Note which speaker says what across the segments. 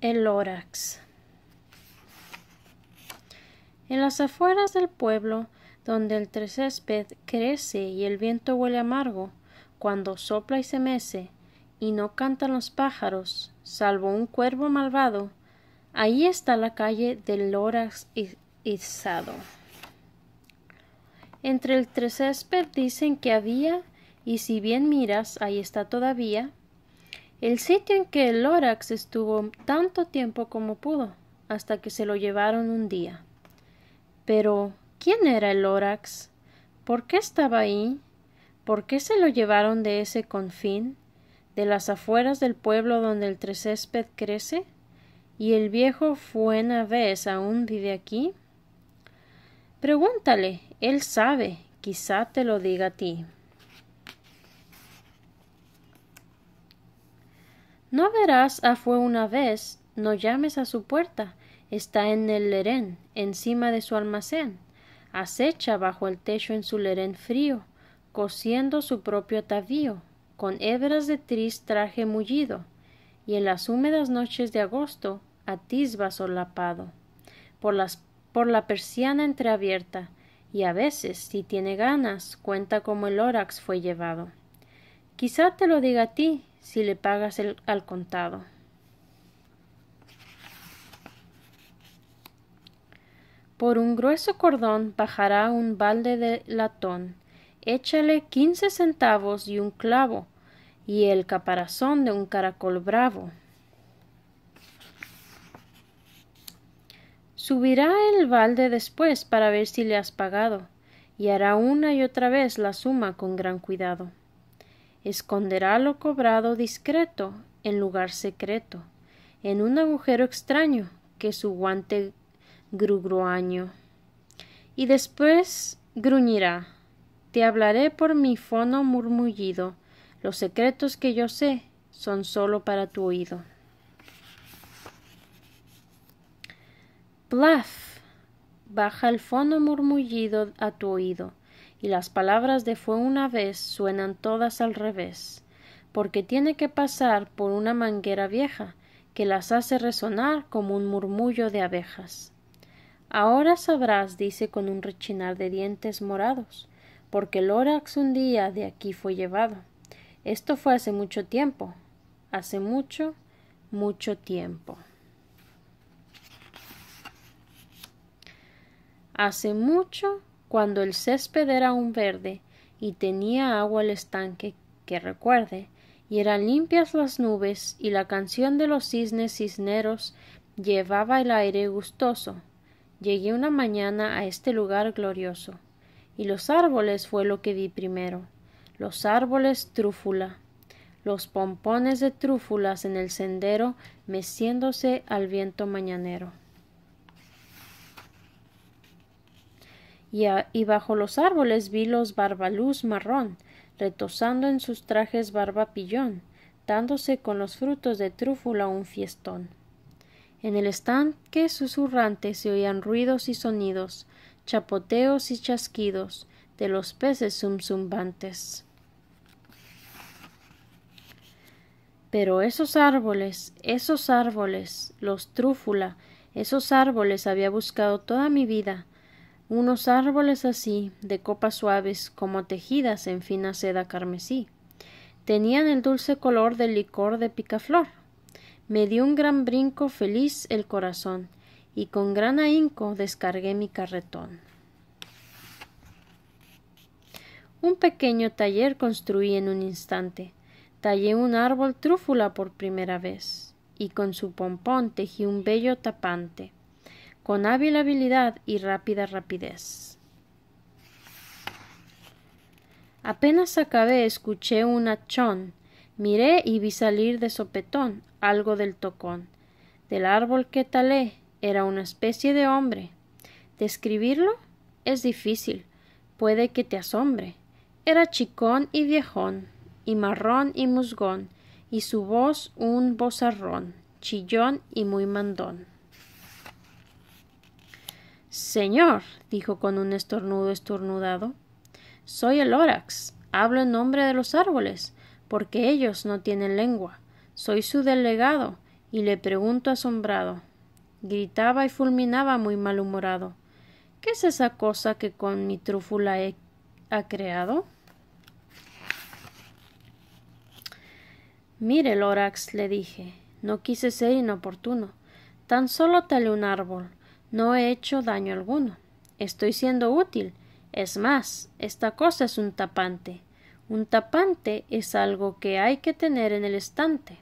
Speaker 1: el Lórax. En las afueras del pueblo, donde el tresésped crece y el viento huele amargo, cuando sopla y se mece, y no cantan los pájaros, salvo un cuervo malvado, ahí está la calle del Lórax izado. Entre el tresésped dicen que había, y si bien miras, ahí está todavía, el sitio en que el lórax estuvo tanto tiempo como pudo, hasta que se lo llevaron un día. Pero, ¿quién era el lórax? ¿Por qué estaba ahí? ¿Por qué se lo llevaron de ese confín, de las afueras del pueblo donde el tresésped crece? ¿Y el viejo Vez aún vive aquí? Pregúntale, él sabe, quizá te lo diga a ti. No verás a fue una vez, no llames a su puerta, está en el lerén, encima de su almacén. Acecha bajo el techo en su lerén frío, cosiendo su propio atavío, con hebras de tris traje mullido, y en las húmedas noches de agosto atisba solapado, por, las, por la persiana entreabierta, y a veces, si tiene ganas, cuenta cómo el órax fue llevado. Quizá te lo diga a ti, si le pagas el, al contado. Por un grueso cordón bajará un balde de latón, échale quince centavos y un clavo, y el caparazón de un caracol bravo. Subirá el balde después para ver si le has pagado, y hará una y otra vez la suma con gran cuidado esconderá lo cobrado discreto en lugar secreto, en un agujero extraño que su guante grugruaño. Y después gruñirá. Te hablaré por mi fono murmullido. Los secretos que yo sé son sólo para tu oído. Bluff, Baja el fono murmullido a tu oído y las palabras de fue una vez suenan todas al revés, porque tiene que pasar por una manguera vieja que las hace resonar como un murmullo de abejas. Ahora sabrás, dice con un rechinar de dientes morados, porque el órax un día de aquí fue llevado. Esto fue hace mucho tiempo, hace mucho, mucho tiempo. Hace mucho, cuando el césped era un verde y tenía agua el estanque que recuerde, y eran limpias las nubes y la canción de los cisnes cisneros llevaba el aire gustoso. Llegué una mañana a este lugar glorioso, y los árboles fue lo que vi primero, los árboles trúfula, los pompones de trúfulas en el sendero meciéndose al viento mañanero. y, bajo los árboles vi los barbaluz marrón, retosando en sus trajes barbapillón, dándose con los frutos de trúfula un fiestón. En el estanque susurrante se oían ruidos y sonidos, chapoteos y chasquidos de los peces zumzumbantes. Pero esos árboles, esos árboles, los trúfula, esos árboles había buscado toda mi vida, unos árboles así, de copas suaves, como tejidas en fina seda carmesí. Tenían el dulce color del licor de picaflor. Me di un gran brinco feliz el corazón, y con gran ahínco descargué mi carretón. Un pequeño taller construí en un instante. Tallé un árbol trúfula por primera vez, y con su pompón tejí un bello tapante con hábil habilidad y rápida rapidez. Apenas acabé escuché un achón, miré y vi salir de sopetón algo del tocón. Del árbol que talé era una especie de hombre. Describirlo es difícil, puede que te asombre. Era chicón y viejón, y marrón y musgón, y su voz un bozarrón, chillón y muy mandón. Señor, dijo con un estornudo estornudado, soy el Órax, hablo en nombre de los árboles, porque ellos no tienen lengua. Soy su delegado, y le pregunto asombrado. Gritaba y fulminaba muy malhumorado. ¿Qué es esa cosa que con mi trúfula he, ha creado? Mire, órax le dije, no quise ser inoportuno. Tan solo tale un árbol, no he hecho daño alguno. Estoy siendo útil. Es más, esta cosa es un tapante. Un tapante es algo que hay que tener en el estante.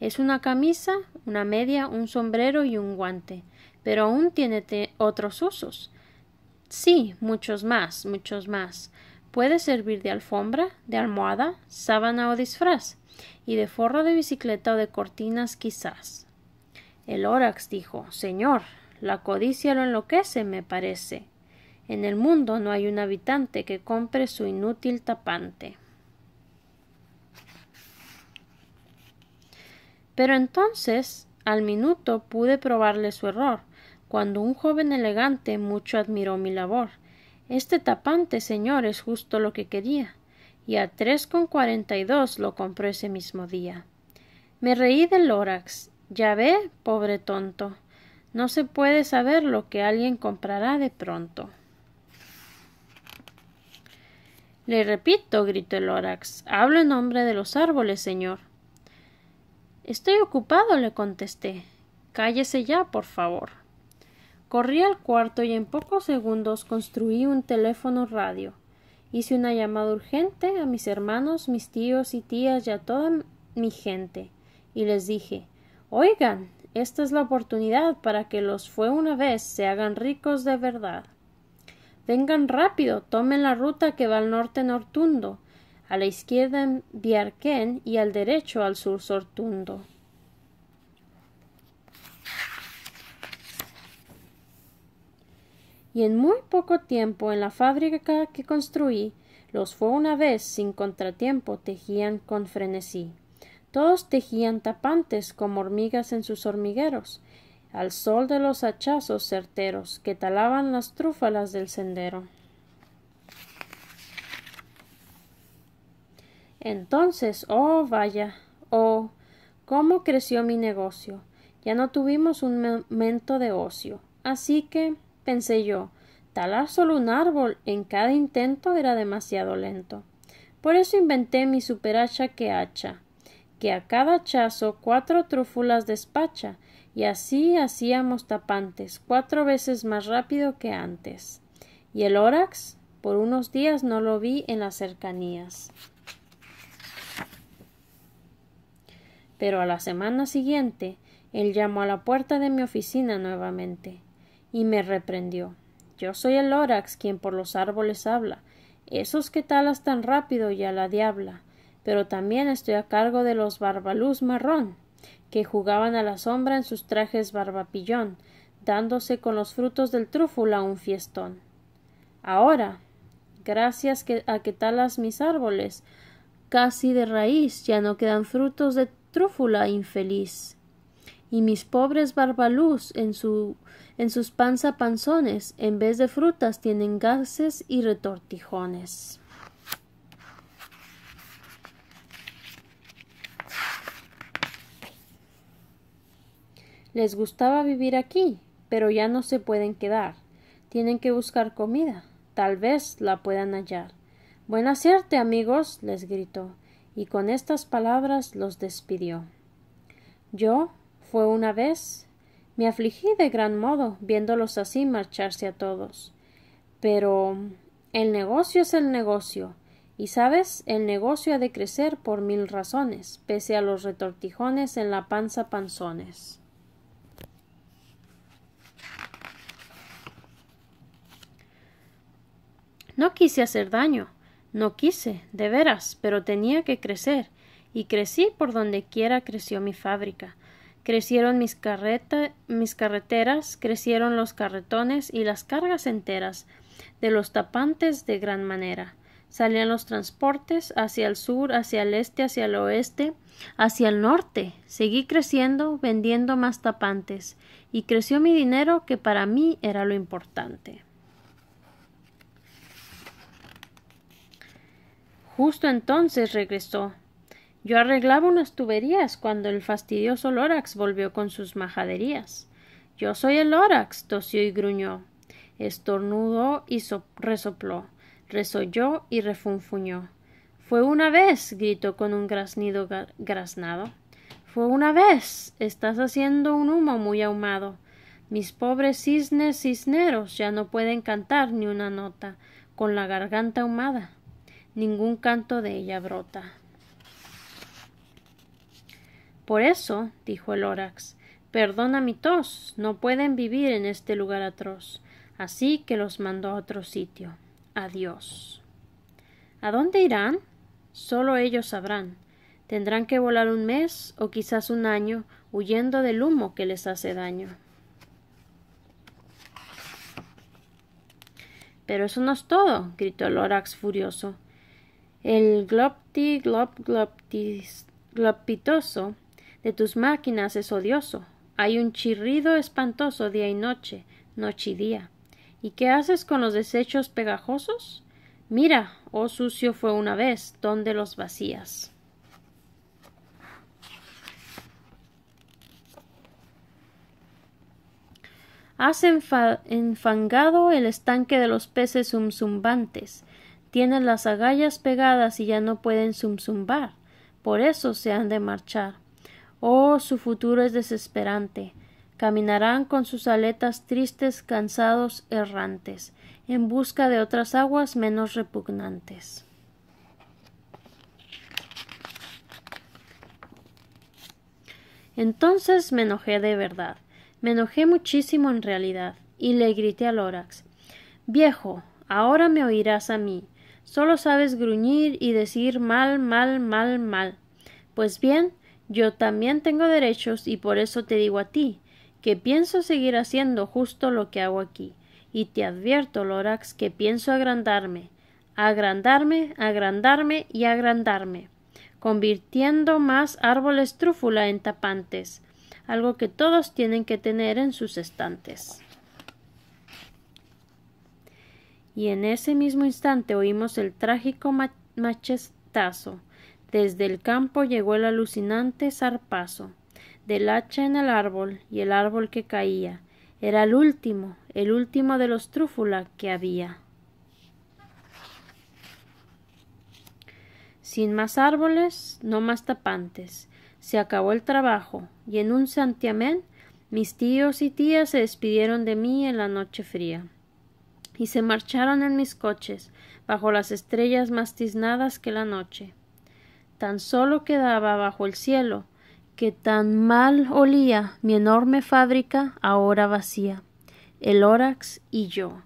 Speaker 1: Es una camisa, una media, un sombrero y un guante, pero aún tiene otros usos. Sí, muchos más, muchos más. Puede servir de alfombra, de almohada, sábana o disfraz, y de forro de bicicleta o de cortinas quizás. El órax dijo Señor, la codicia lo enloquece, me parece. En el mundo no hay un habitante que compre su inútil tapante. Pero entonces, al minuto, pude probarle su error, cuando un joven elegante mucho admiró mi labor. Este tapante, señor, es justo lo que quería, y a tres con cuarenta y dos lo compró ese mismo día. Me reí del lórax. Ya ve, pobre tonto. No se puede saber lo que alguien comprará de pronto. Le repito, gritó el órax, Hablo en nombre de los árboles, señor. Estoy ocupado, le contesté. Cállese ya, por favor. Corrí al cuarto y en pocos segundos construí un teléfono radio. Hice una llamada urgente a mis hermanos, mis tíos y tías y a toda mi gente, y les dije Oigan, esta es la oportunidad para que los fue una vez se hagan ricos de verdad. Vengan rápido, tomen la ruta que va al norte Nortundo, a la izquierda en Biarquén y al derecho al sur Sortundo. Y en muy poco tiempo en la fábrica que construí, los fue una vez sin contratiempo tejían con frenesí. Todos tejían tapantes como hormigas en sus hormigueros, al sol de los hachazos certeros que talaban las trúfalas del sendero. Entonces, oh vaya, oh, cómo creció mi negocio. Ya no tuvimos un momento de ocio. Así que, pensé yo, talar solo un árbol en cada intento era demasiado lento. Por eso inventé mi superacha que hacha, que a cada chazo cuatro trúfulas despacha, y así hacíamos tapantes cuatro veces más rápido que antes. Y el órax, por unos días no lo vi en las cercanías. Pero a la semana siguiente, él llamó a la puerta de mi oficina nuevamente y me reprendió. Yo soy el órax quien por los árboles habla. Esos que talas tan rápido y a la diabla pero también estoy a cargo de los barbaluz marrón, que jugaban a la sombra en sus trajes barbapillón, dándose con los frutos del trúfula un fiestón. Ahora, gracias que, a que talas mis árboles, casi de raíz ya no quedan frutos de trúfula infeliz. Y mis pobres barbaluz en, su, en sus panza panzones, en vez de frutas tienen gases y retortijones. Les gustaba vivir aquí, pero ya no se pueden quedar. Tienen que buscar comida. Tal vez la puedan hallar. Buena suerte, amigos, les gritó, y con estas palabras los despidió. Yo, fue una vez, me afligí de gran modo viéndolos así marcharse a todos. Pero el negocio es el negocio, y sabes, el negocio ha de crecer por mil razones, pese a los retortijones en la panza panzones. No quise hacer daño, no quise, de veras, pero tenía que crecer, y crecí por donde quiera creció mi fábrica. Crecieron mis, mis carreteras, crecieron los carretones y las cargas enteras de los tapantes de gran manera. Salían los transportes hacia el sur, hacia el este, hacia el oeste, hacia el norte. Seguí creciendo, vendiendo más tapantes, y creció mi dinero que para mí era lo importante. Justo entonces regresó. Yo arreglaba unas tuberías cuando el fastidioso Lorax volvió con sus majaderías. Yo soy el Lorax, tosió y gruñó. Estornudó y resopló, resolló y refunfuñó. Fue una vez, gritó con un graznido graznado. Fue una vez. Estás haciendo un humo muy ahumado. Mis pobres cisnes cisneros ya no pueden cantar ni una nota, con la garganta ahumada ningún canto de ella brota. Por eso, dijo el Órax, perdona mi tos, no pueden vivir en este lugar atroz. Así que los mandó a otro sitio. Adiós. ¿A dónde irán? Solo ellos sabrán. Tendrán que volar un mes o quizás un año huyendo del humo que les hace daño. Pero eso no es todo, gritó el órax furioso. El glopti glop glopitoso de tus máquinas es odioso. Hay un chirrido espantoso día y noche, noche y día. ¿Y qué haces con los desechos pegajosos? Mira, oh sucio fue una vez, ¿dónde los vacías? Has enfangado el estanque de los peces zumzumbantes tienen las agallas pegadas y ya no pueden zumzumbar. Por eso se han de marchar. Oh, su futuro es desesperante. Caminarán con sus aletas tristes, cansados, errantes, en busca de otras aguas menos repugnantes. Entonces me enojé de verdad. Me enojé muchísimo en realidad, y le grité al Órax Viejo, ahora me oirás a mí. Solo sabes gruñir y decir mal, mal, mal, mal. Pues bien, yo también tengo derechos y por eso te digo a ti, que pienso seguir haciendo justo lo que hago aquí. Y te advierto, Lorax, que pienso agrandarme, agrandarme, agrandarme y agrandarme, convirtiendo más árboles trúfula en tapantes, algo que todos tienen que tener en sus estantes. y en ese mismo instante oímos el trágico machetazo. Desde el campo llegó el alucinante zarpazo del hacha en el árbol y el árbol que caía. Era el último, el último de los trúfula que había. Sin más árboles, no más tapantes. Se acabó el trabajo, y en un santiamén mis tíos y tías se despidieron de mí en la noche fría y se marcharon en mis coches, bajo las estrellas más tiznadas que la noche. Tan solo quedaba bajo el cielo, que tan mal olía mi enorme fábrica ahora vacía, el Órax y yo.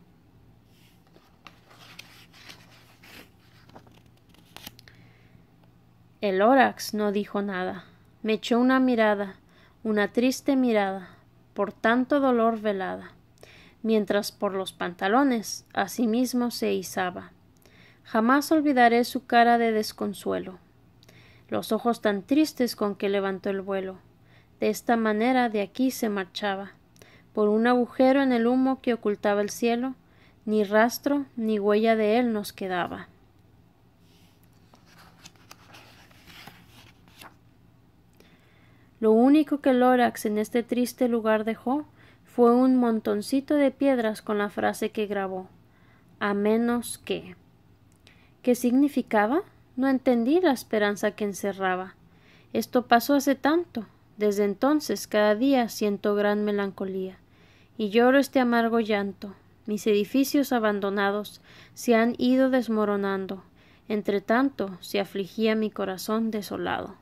Speaker 1: El Órax no dijo nada, me echó una mirada, una triste mirada, por tanto dolor velada mientras por los pantalones asimismo sí se izaba. Jamás olvidaré su cara de desconsuelo, los ojos tan tristes con que levantó el vuelo. De esta manera de aquí se marchaba. Por un agujero en el humo que ocultaba el cielo, ni rastro ni huella de él nos quedaba. Lo único que Lorax en este triste lugar dejó fue un montoncito de piedras con la frase que grabó a menos que. ¿Qué significaba? No entendí la esperanza que encerraba. Esto pasó hace tanto. Desde entonces cada día siento gran melancolía y lloro este amargo llanto. Mis edificios abandonados se han ido desmoronando. Entre tanto se afligía mi corazón desolado.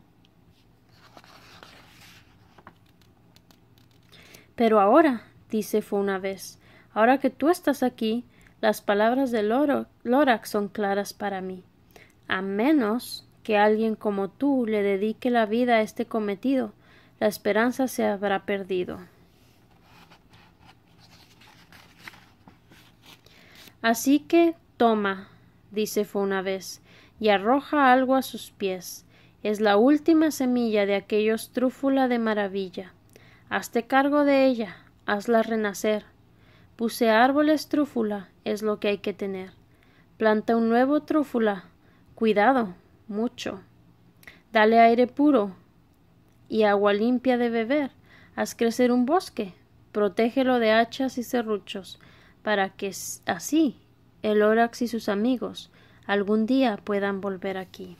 Speaker 1: Pero ahora, dice fue una vez, ahora que tú estás aquí, las palabras de Lorax son claras para mí. A menos que alguien como tú le dedique la vida a este cometido, la esperanza se habrá perdido. Así que toma, dice fue una vez, y arroja algo a sus pies. Es la última semilla de aquellos trúfula de maravilla. Hazte cargo de ella, hazla renacer. Puse árboles trúfula, es lo que hay que tener. Planta un nuevo trúfula. Cuidado, mucho. Dale aire puro y agua limpia de beber. Haz crecer un bosque. Protégelo de hachas y serruchos, para que así el órax y sus amigos algún día puedan volver aquí.